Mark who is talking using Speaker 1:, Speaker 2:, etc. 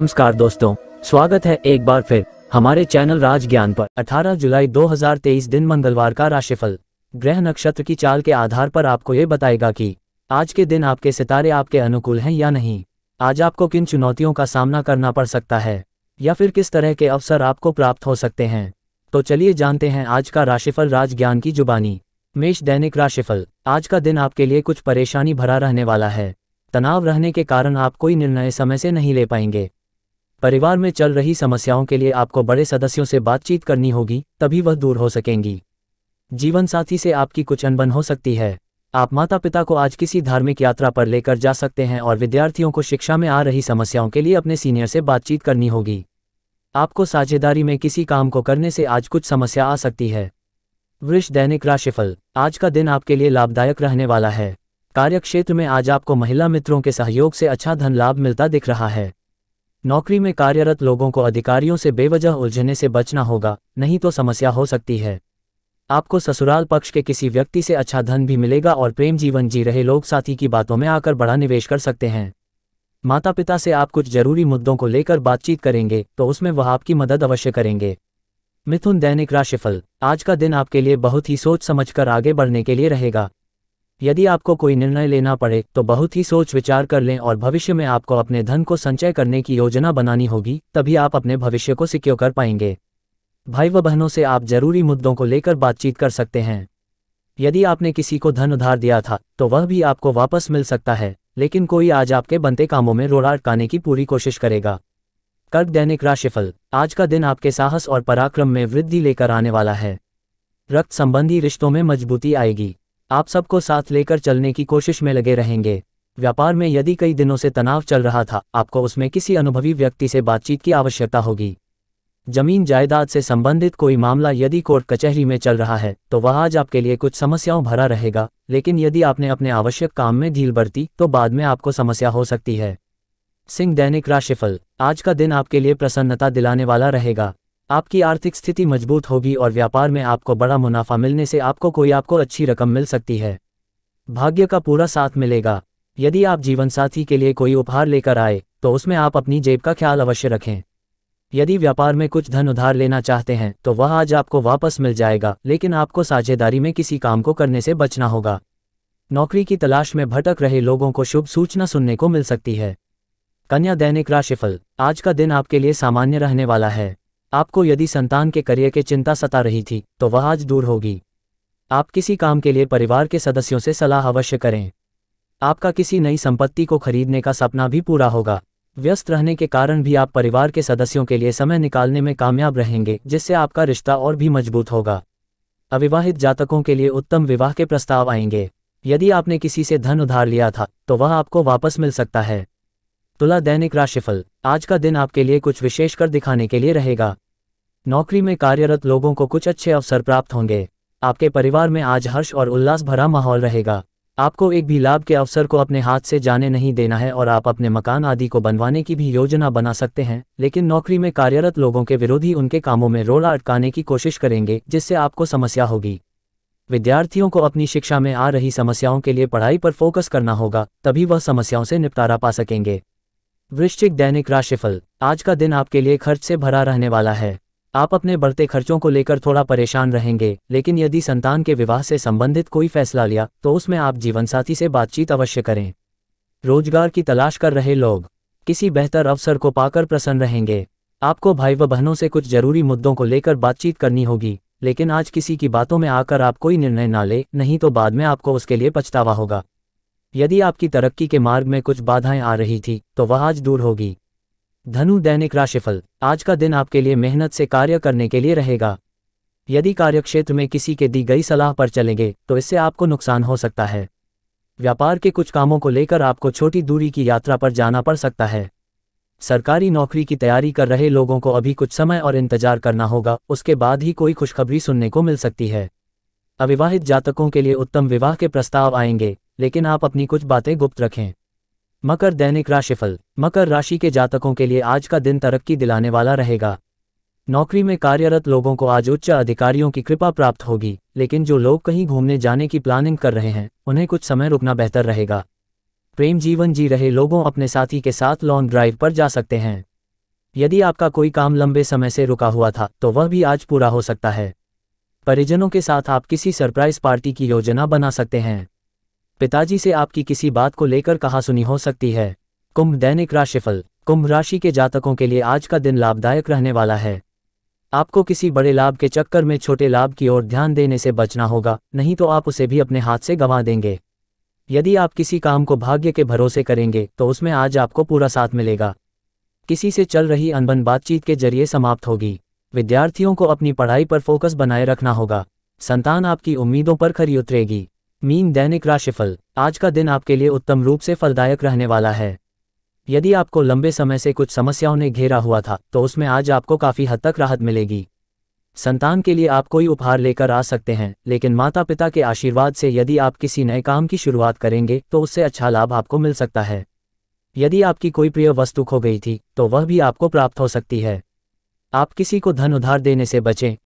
Speaker 1: नमस्कार दोस्तों स्वागत है एक बार फिर हमारे चैनल राज ज्ञान पर 18 जुलाई 2023 दिन मंगलवार का राशिफल ग्रह नक्षत्र की चाल के आधार पर आपको ये बताएगा कि आज के दिन आपके सितारे आपके अनुकूल हैं या नहीं आज आपको किन चुनौतियों का सामना करना पड़ सकता है या फिर किस तरह के अवसर आपको प्राप्त हो सकते हैं तो चलिए जानते हैं आज का राशिफल राज ज्ञान की जुबानी मेष दैनिक राशिफल आज का दिन आपके लिए कुछ परेशानी भरा रहने वाला है तनाव रहने के कारण आप कोई निर्णय समय से नहीं ले पाएंगे परिवार में चल रही समस्याओं के लिए आपको बड़े सदस्यों से बातचीत करनी होगी तभी वह दूर हो सकेंगी जीवन साथी से आपकी कुछ अनबन हो सकती है आप माता पिता को आज किसी धार्मिक यात्रा पर लेकर जा सकते हैं और विद्यार्थियों को शिक्षा में आ रही समस्याओं के लिए अपने सीनियर से बातचीत करनी होगी आपको साझेदारी में किसी काम को करने से आज कुछ समस्या आ सकती है वृक्ष दैनिक राशिफल आज का दिन आपके लिए लाभदायक रहने वाला है कार्यक्षेत्र में आज आपको महिला मित्रों के सहयोग से अच्छा धन लाभ मिलता दिख रहा है नौकरी में कार्यरत लोगों को अधिकारियों से बेवजह उलझने से बचना होगा नहीं तो समस्या हो सकती है आपको ससुराल पक्ष के किसी व्यक्ति से अच्छा धन भी मिलेगा और प्रेम जीवन जी रहे लोग साथी की बातों में आकर बड़ा निवेश कर सकते हैं माता पिता से आप कुछ जरूरी मुद्दों को लेकर बातचीत करेंगे तो उसमें वह आपकी मदद अवश्य करेंगे मिथुन दैनिक राशिफल आज का दिन आपके लिए बहुत ही सोच समझकर आगे बढ़ने के लिए रहेगा यदि आपको कोई निर्णय लेना पड़े तो बहुत ही सोच विचार कर लें और भविष्य में आपको अपने धन को संचय करने की योजना बनानी होगी तभी आप अपने भविष्य को सिक्योर कर पाएंगे भाई व बहनों से आप जरूरी मुद्दों को लेकर बातचीत कर सकते हैं यदि आपने किसी को धन उधार दिया था तो वह भी आपको वापस मिल सकता है लेकिन कोई आज आपके बनते कामों में रोड़ा अटकाने की पूरी कोशिश करेगा कर्क दैनिक राशिफल आज का दिन आपके साहस और पराक्रम में वृद्धि लेकर आने वाला है रक्त संबंधी रिश्तों में मजबूती आएगी आप सबको साथ लेकर चलने की कोशिश में लगे रहेंगे व्यापार में यदि कई दिनों से तनाव चल रहा था आपको उसमें किसी अनुभवी व्यक्ति से बातचीत की आवश्यकता होगी जमीन जायदाद से संबंधित कोई मामला यदि कोर्ट कचहरी में चल रहा है तो वह आज आपके लिए कुछ समस्याओं भरा रहेगा लेकिन यदि आपने अपने आवश्यक काम में ढील बरती तो बाद में आपको समस्या हो सकती है सिंह दैनिक राशिफल आज का दिन आपके लिए प्रसन्नता दिलाने वाला रहेगा आपकी आर्थिक स्थिति मजबूत होगी और व्यापार में आपको बड़ा मुनाफा मिलने से आपको कोई आपको अच्छी रकम मिल सकती है भाग्य का पूरा साथ मिलेगा यदि आप जीवनसाथी के लिए कोई उपहार लेकर आए तो उसमें आप अपनी जेब का ख्याल अवश्य रखें यदि व्यापार में कुछ धन उधार लेना चाहते हैं तो वह आज आपको वापस मिल जाएगा लेकिन आपको साझेदारी में किसी काम को करने से बचना होगा नौकरी की तलाश में भटक रहे लोगों को शुभ सूचना सुनने को मिल सकती है कन्या दैनिक राशिफल आज का दिन आपके लिए सामान्य रहने वाला है आपको यदि संतान के करियर की चिंता सता रही थी तो वह आज दूर होगी आप किसी काम के लिए परिवार के सदस्यों से सलाह अवश्य करें आपका किसी नई संपत्ति को खरीदने का सपना भी पूरा होगा व्यस्त रहने के कारण भी आप परिवार के सदस्यों के लिए समय निकालने में कामयाब रहेंगे जिससे आपका रिश्ता और भी मजबूत होगा अविवाहित जातकों के लिए उत्तम विवाह के प्रस्ताव आएंगे यदि आपने किसी से धन उधार लिया था तो वह आपको वापस मिल सकता है तुला दैनिक राशिफल आज का दिन आपके लिए कुछ विशेष कर दिखाने के लिए रहेगा नौकरी में कार्यरत लोगों को कुछ अच्छे अवसर प्राप्त होंगे आपके परिवार में आज हर्ष और उल्लास भरा माहौल रहेगा आपको एक भी लाभ के अवसर को अपने हाथ से जाने नहीं देना है और आप अपने मकान आदि को बनवाने की भी योजना बना सकते हैं लेकिन नौकरी में कार्यरत लोगों के विरोधी उनके कामों में रोला अटकाने की कोशिश करेंगे जिससे आपको समस्या होगी विद्यार्थियों को अपनी शिक्षा में आ रही समस्याओं के लिए पढ़ाई पर फोकस करना होगा तभी वह समस्याओं से निपटारा पा सकेंगे वृश्चिक दैनिक राशिफल आज का दिन आपके लिए खर्च से भरा रहने वाला है आप अपने बढ़ते खर्चों को लेकर थोड़ा परेशान रहेंगे लेकिन यदि संतान के विवाह से संबंधित कोई फैसला लिया तो उसमें आप जीवनसाथी से बातचीत अवश्य करें रोजगार की तलाश कर रहे लोग किसी बेहतर अवसर को पाकर प्रसन्न रहेंगे आपको भाई व बहनों से कुछ जरूरी मुद्दों को लेकर बातचीत करनी होगी लेकिन आज किसी की बातों में आकर आप कोई निर्णय ना ले नहीं तो बाद में आपको उसके लिए पछतावा होगा यदि आपकी तरक्की के मार्ग में कुछ बाधाएं आ रही थी तो वह आज दूर होगी धनु दैनिक राशिफल आज का दिन आपके लिए मेहनत से कार्य करने के लिए रहेगा यदि कार्यक्षेत्र में किसी के दी गई सलाह पर चलेंगे तो इससे आपको नुकसान हो सकता है व्यापार के कुछ कामों को लेकर आपको छोटी दूरी की यात्रा पर जाना पड़ सकता है सरकारी नौकरी की तैयारी कर रहे लोगों को अभी कुछ समय और इंतजार करना होगा उसके बाद ही कोई खुशखबरी सुनने को मिल सकती है अविवाहित जातकों के लिए उत्तम विवाह के प्रस्ताव आएंगे लेकिन आप अपनी कुछ बातें गुप्त रखें मकर दैनिक राशिफल मकर राशि के जातकों के लिए आज का दिन तरक्की दिलाने वाला रहेगा नौकरी में कार्यरत लोगों को आज उच्च अधिकारियों की कृपा प्राप्त होगी लेकिन जो लोग कहीं घूमने जाने की प्लानिंग कर रहे हैं उन्हें कुछ समय रुकना बेहतर रहेगा प्रेम जीवन जी रहे लोगों अपने साथी के साथ लॉन्ग ड्राइव पर जा सकते हैं यदि आपका कोई काम लंबे समय से रुका हुआ था तो वह भी आज पूरा हो सकता है परिजनों के साथ आप किसी सरप्राइज पार्टी की योजना बना सकते हैं पिताजी से आपकी किसी बात को लेकर कहा सुनी हो सकती है कुंभ दैनिक राशिफल कुंभ राशि के जातकों के लिए आज का दिन लाभदायक रहने वाला है आपको किसी बड़े लाभ के चक्कर में छोटे लाभ की ओर ध्यान देने से बचना होगा नहीं तो आप उसे भी अपने हाथ से गंवा देंगे यदि आप किसी काम को भाग्य के भरोसे करेंगे तो उसमें आज आपको पूरा साथ मिलेगा किसी से चल रही अनबन बातचीत के जरिए समाप्त होगी विद्यार्थियों को अपनी पढ़ाई पर फोकस बनाए रखना होगा संतान आपकी उम्मीदों पर खरी उतरेगी मीन दैनिक राशिफल आज का दिन आपके लिए उत्तम रूप से फलदायक रहने वाला है यदि आपको लंबे समय से कुछ समस्याओं ने घेरा हुआ था तो उसमें आज आपको काफी हद तक राहत मिलेगी संतान के लिए आप कोई उपहार लेकर आ सकते हैं लेकिन माता पिता के आशीर्वाद से यदि आप किसी नए काम की शुरुआत करेंगे तो उससे अच्छा लाभ आपको मिल सकता है यदि आपकी कोई प्रिय वस्तु खो गई थी तो वह भी आपको प्राप्त हो सकती है आप किसी को धन उधार देने से बचें